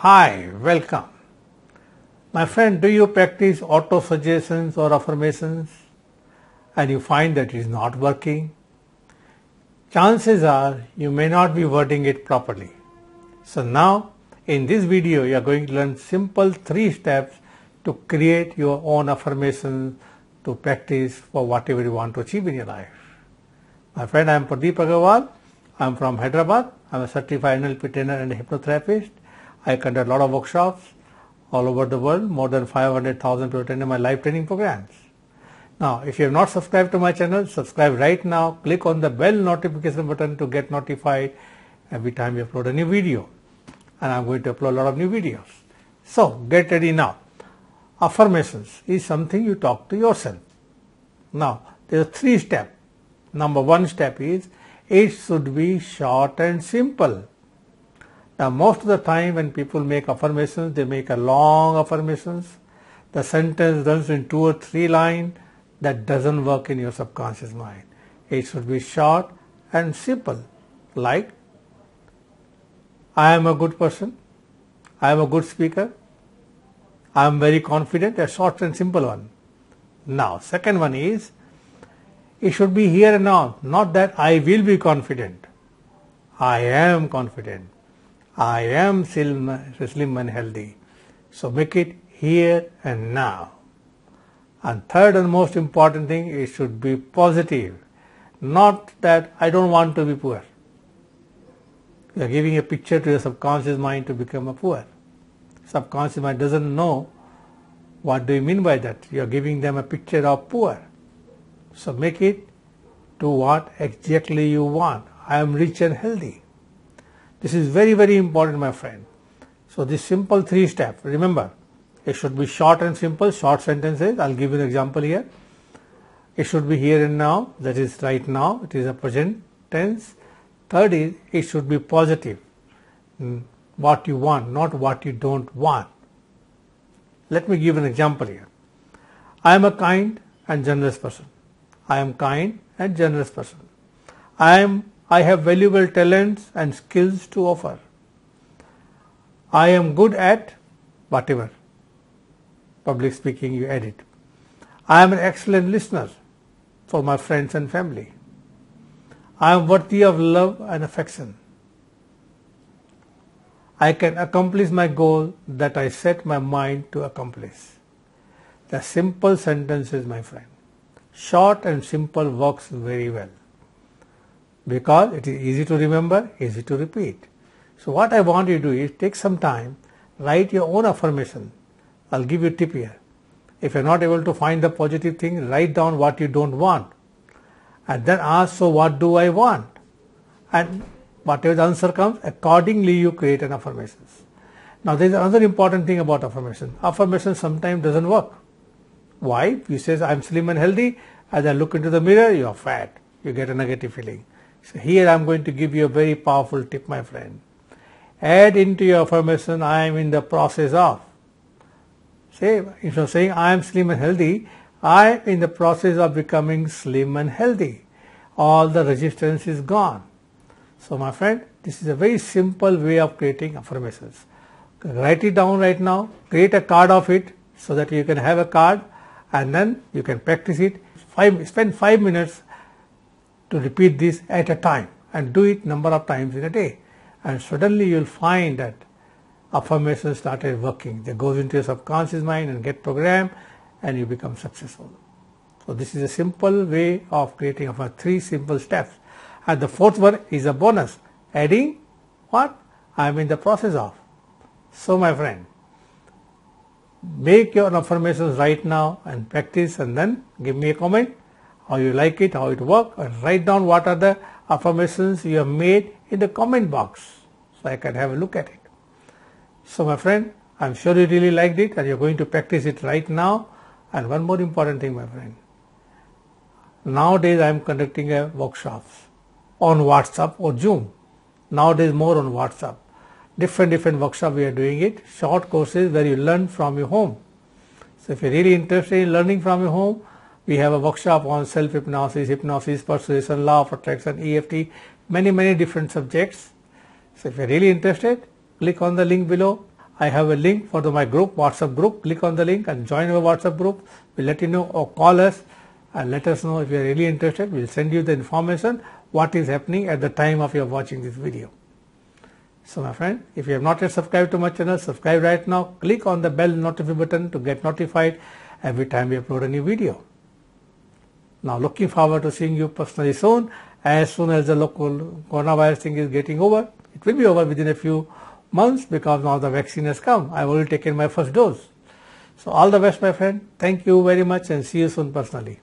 Hi, welcome. My friend, do you practice auto suggestions or affirmations and you find that it is not working? Chances are you may not be wording it properly. So now in this video you are going to learn simple three steps to create your own affirmations to practice for whatever you want to achieve in your life. My friend, I am Pradeep Agarwal. I am from Hyderabad. I am a certified NLP trainer and hypnotherapist. I conduct a lot of workshops all over the world. More than 500,000 people attended my live training programs. Now, if you have not subscribed to my channel, subscribe right now. Click on the bell notification button to get notified every time we upload a new video. And I'm going to upload a lot of new videos. So, get ready now. Affirmations is something you talk to yourself. Now, there are three steps. Number one step is, it should be short and simple. Now most of the time when people make affirmations, they make a long affirmations. The sentence runs in two or three line. That doesn't work in your subconscious mind. It should be short and simple. Like, I am a good person. I am a good speaker. I am very confident. A short and simple one. Now, second one is, it should be here and now. Not that I will be confident. I am confident. I am slim and healthy. So make it here and now. And third and most important thing, it should be positive. Not that I don't want to be poor. You are giving a picture to your subconscious mind to become a poor. Subconscious mind doesn't know what do you mean by that. You are giving them a picture of poor. So make it to what exactly you want. I am rich and healthy. This is very, very important, my friend. So this simple three step, remember, it should be short and simple, short sentences. I'll give you an example here. It should be here and now, that is right now, it is a present tense. Third is, it should be positive, hmm, what you want, not what you don't want. Let me give an example here. I am a kind and generous person. I am kind and generous person. I am I have valuable talents and skills to offer. I am good at whatever. Public speaking, you edit. I am an excellent listener for my friends and family. I am worthy of love and affection. I can accomplish my goal that I set my mind to accomplish. The simple sentences, my friend. Short and simple works very well because it is easy to remember, easy to repeat. So what I want you to do is take some time, write your own affirmation. I'll give you a tip here. If you're not able to find the positive thing, write down what you don't want. And then ask, so what do I want? And whatever the answer comes, accordingly you create an affirmation. Now there is another important thing about affirmation. Affirmation sometimes doesn't work. Why? You say, I'm slim and healthy. As I look into the mirror, you're fat. You get a negative feeling. So here I am going to give you a very powerful tip my friend. Add into your affirmation I am in the process of. Say instead of saying I am slim and healthy, I am in the process of becoming slim and healthy. All the resistance is gone. So my friend, this is a very simple way of creating affirmations. Write it down right now, create a card of it so that you can have a card and then you can practice it. Five, spend 5 minutes to repeat this at a time and do it number of times in a day. And suddenly you'll find that affirmation started working. They goes into your subconscious mind and get programmed and you become successful. So this is a simple way of creating of three simple steps. And the fourth one is a bonus. Adding what? I am in the process of. So my friend, make your affirmations right now and practice and then give me a comment how you like it, how it worked, and write down what are the affirmations you have made in the comment box so I can have a look at it. So my friend, I'm sure you really liked it and you're going to practice it right now. And one more important thing, my friend. Nowadays, I'm conducting a workshops on WhatsApp or Zoom. Nowadays, more on WhatsApp. Different, different workshop we are doing it. Short courses where you learn from your home. So if you're really interested in learning from your home, we have a workshop on self-hypnosis, hypnosis, persuasion, law of attraction, EFT, many, many different subjects. So if you're really interested, click on the link below. I have a link for the, my group, WhatsApp group. Click on the link and join our WhatsApp group. We'll let you know or call us and let us know if you're really interested. We'll send you the information what is happening at the time of your watching this video. So my friend, if you have not yet subscribed to my channel, subscribe right now. Click on the bell notify button to get notified every time we upload a new video. Now looking forward to seeing you personally soon. As soon as the local coronavirus thing is getting over, it will be over within a few months because now the vaccine has come. I've already taken my first dose. So all the best, my friend. Thank you very much and see you soon personally.